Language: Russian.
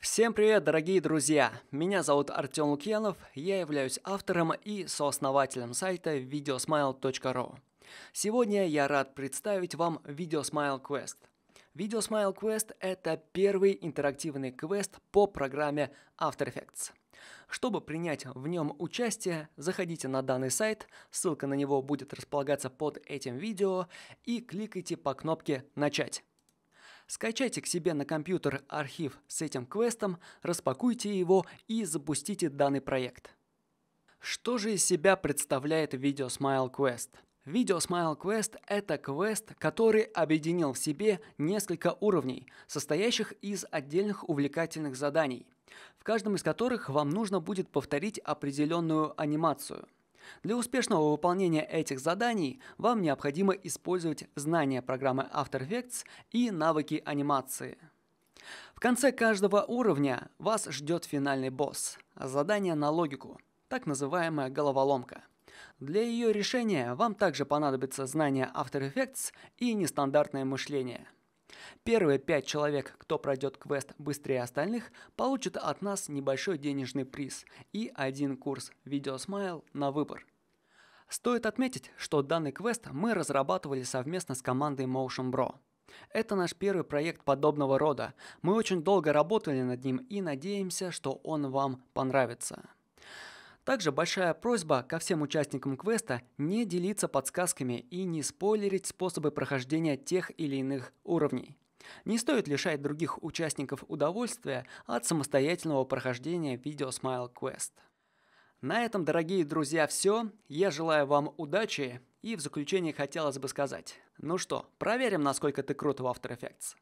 Всем привет, дорогие друзья! Меня зовут Артем Лукьянов, я являюсь автором и сооснователем сайта videosmile.ru. Сегодня я рад представить вам VideoSmile Quest. VideoSmile Quest – это первый интерактивный квест по программе After Effects. Чтобы принять в нем участие, заходите на данный сайт, ссылка на него будет располагаться под этим видео, и кликайте по кнопке «Начать». Скачайте к себе на компьютер архив с этим квестом, распакуйте его и запустите данный проект. Что же из себя представляет Video Smile Quest? Video Smile Quest – это квест, который объединил в себе несколько уровней, состоящих из отдельных увлекательных заданий, в каждом из которых вам нужно будет повторить определенную анимацию – для успешного выполнения этих заданий вам необходимо использовать знания программы After Effects и навыки анимации. В конце каждого уровня вас ждет финальный босс – задание на логику, так называемая головоломка. Для ее решения вам также понадобится знание After Effects и нестандартное мышление – Первые пять человек, кто пройдет квест быстрее остальных, получат от нас небольшой денежный приз и один курс видеосмайл на выбор. Стоит отметить, что данный квест мы разрабатывали совместно с командой Motion Bro. Это наш первый проект подобного рода. Мы очень долго работали над ним и надеемся, что он вам понравится. Также большая просьба ко всем участникам квеста не делиться подсказками и не спойлерить способы прохождения тех или иных уровней. Не стоит лишать других участников удовольствия от самостоятельного прохождения видео Smile Quest. На этом, дорогие друзья, все. Я желаю вам удачи и в заключение хотелось бы сказать. Ну что, проверим, насколько ты крут в After Effects.